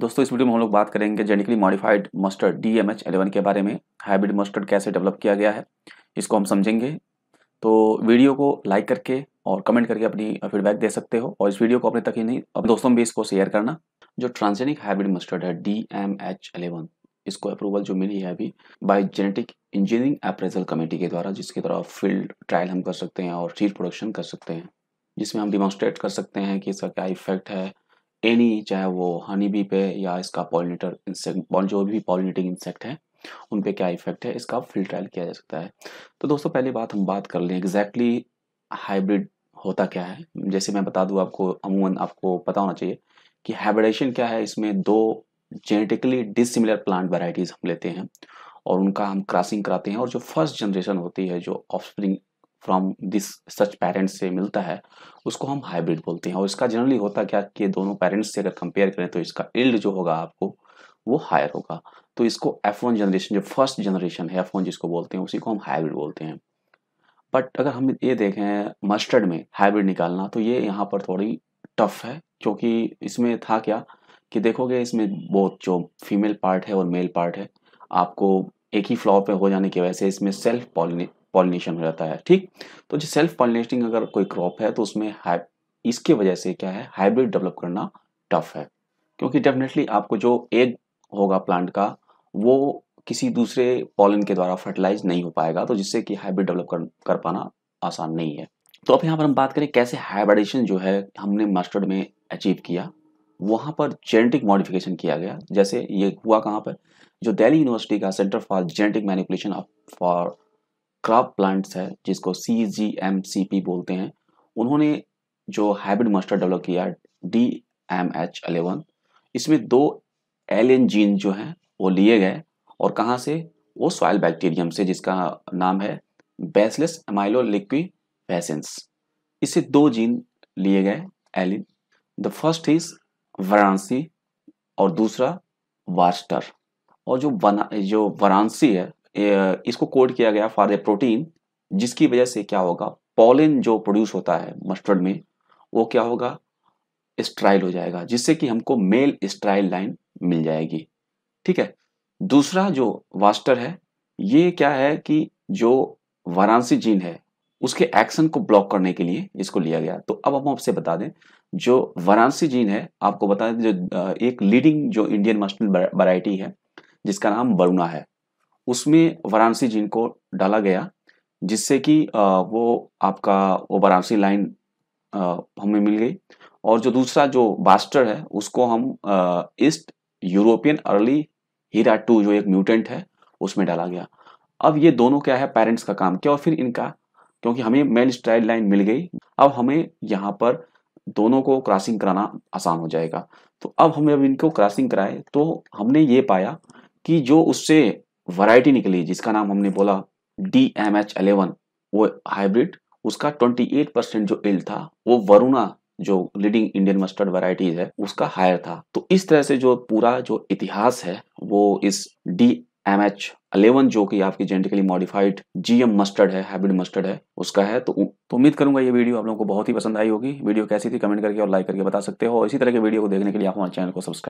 दोस्तों इस वीडियो में हम लोग बात करेंगे genetically modified mustard D M H eleven के बारे में हाइब्रिड मस्टर्ड कैसे डेवलप किया गया है इसको हम समझेंगे तो वीडियो को लाइक करके और कमेंट करके अपनी फीडबैक दे सकते हो और इस वीडियो को अपने तक ही नहीं अपने दोस्तों में भी इसको शेयर करना जो ट्रांसजेनिक हाइब्रिड मस्टर्ड है डी एम एच एलेवन इसको अप्रूवल जो मिली है अभी by genetic engineering appraisal committee के द्वारा जिसके द्वारा फील्ड ट्रायल हम कर सकते हैं और सीड प्रोडक्शन कर सकते हैं जिसमें हम डिमॉन्स्ट्रेट कर सकते हैं कि इसका क्या इफेक्ट है एनी चाहे वो हनी बी पे या इसका पॉलिनेटर इंसेक्ट जो भी पॉलिनेटिंग इंसेक्ट है उन पे क्या इफेक्ट है इसका फिल्ट्रायल किया जा सकता है तो दोस्तों पहली बात हम बात कर लें एग्जैक्टली हाइब्रिड होता क्या है जैसे मैं बता दूँ आपको अमूमन आपको पता होना चाहिए कि हाइब्रिडेशन क्या है इसमें दो जेनेटिकली डिसिमिलर प्लांट वेराइटीज़ हम लेते हैं और उनका हम क्रॉसिंग कराते हैं और जो फर्स्ट जनरेशन होती है जो offspring from this such parents से मिलता है उसको हम हाइब्रिड बोलते हैं और इसका जनरली होता क्या कि दोनों पेरेंट्स से अगर कंपेयर करें तो इसका इल्ड जो होगा आपको वो हायर होगा तो इसको एफ वन जनरेशन जो फर्स्ट जनरेशन है एफ वन जिसको बोलते हैं उसी को हम हाइब्रिड बोलते हैं बट अगर हम ये देखें मस्टर्ड में हाइब्रिड निकालना तो ये यहाँ पर थोड़ी टफ है क्योंकि इसमें था क्या कि देखोगे इसमें बहुत जो फीमेल पार्ट है और मेल पार्ट है आपको एक ही फ्लॉप पे हो जाने की वजह से इसमें सेल्फ पॉलिनेट पॉलिनेशन हो जाता है ठीक तो जो सेल्फ पॉलिनेशनिंग अगर कोई क्रॉप है तो उसमें इसके वजह से क्या है हाइब्रिड डेवलप करना टफ है क्योंकि डेफिनेटली आपको जो एग होगा प्लांट का वो किसी दूसरे पॉलन के द्वारा फर्टिलाइज नहीं हो पाएगा तो जिससे कि हाइब्रिड डेवलप कर, कर पाना आसान नहीं है तो अब यहाँ पर हम बात करें कैसे हाइब्रिडेशन जो है हमने मास्टर्ड में अचीव किया वहाँ पर जेनेटिक मॉडिफिकेशन किया गया जैसे ये हुआ कहाँ पर जो दिल्ली यूनिवर्सिटी का centre for genetic manipulation for crop plants है जिसको सी जी एम सी पी बोलते हैं उन्होंने जो हाइब्रिड मस्टर्ड डेवलप किया डी एम एच अलेवन इसमें दो एन जीन जो हैं वो लिए गए और कहाँ से वो सॉयल बैक्टीरियम से जिसका नाम है बेसलेस एमाइलो बेसेंस इससे दो जीन लिए गए एलिन द फर्स्ट इज वाराणसी और दूसरा वास्टर और जो वना जो वाराणसी है इसको कोड किया गया फॉर ए प्रोटीन जिसकी वजह से क्या होगा पॉलिन जो प्रोड्यूस होता है मस्टर्ड में वो क्या होगा स्ट्राइल हो जाएगा जिससे कि हमको मेल स्ट्राइल लाइन मिल जाएगी ठीक है दूसरा जो वास्टर है ये क्या है कि जो वाराणसी जीन है उसके एक्शन को ब्लॉक करने के लिए इसको लिया गया तो अब हम आपसे बता दें जो वाराणसी जीन है आपको बता दें जो एक लीडिंग जो इंडियन मस्टर्ड वराइटी है जिसका नाम वरुणा है उसमें वाराणसी जीन को डाला गया जिससे कि वो आपका वो वाराणसी लाइन हमें मिल गई और जो दूसरा जो बास्टर है उसको हम east European early Heera two जो एक म्यूटेंट है उसमें डाला गया अब ये दोनों क्या है पेरेंट्स का काम क्या और फिर इनका क्योंकि हमें मेल स्ट्राइल लाइन मिल गई अब हमें यहाँ पर दोनों को क्रॉसिंग कराना आसान हो जाएगा तो अब हम अब इनको क्रॉसिंग कराए तो हमने ये पाया कि जो उससे वैरायटी निकली जिसका नाम हमने बोला डी एम एच एलेवन वो हाइब्रिड उसका 28 परसेंट जो इल्ड था वो वरुणा जो लीडिंग इंडियन मस्टर्ड वैरायटीज है उसका हायर था तो इस तरह से जो पूरा जो इतिहास है वो इस डी एम एच अलेवन जो कि आपकी जेनेटिकली मॉडिफाइड जीएम मस्टर्ड है हाइब्रिड मस्टर्ड है उसका है तो तो उम्मीद करूंगा ये वीडियो आप लोगों को बहुत ही पसंद आई होगी वीडियो कैसी थी कमेंट करके और लाइक करके बता सकते हो इसी तरह के वीडियो को देखने के लिए आप हमारे चैनल को सब्सक्राइब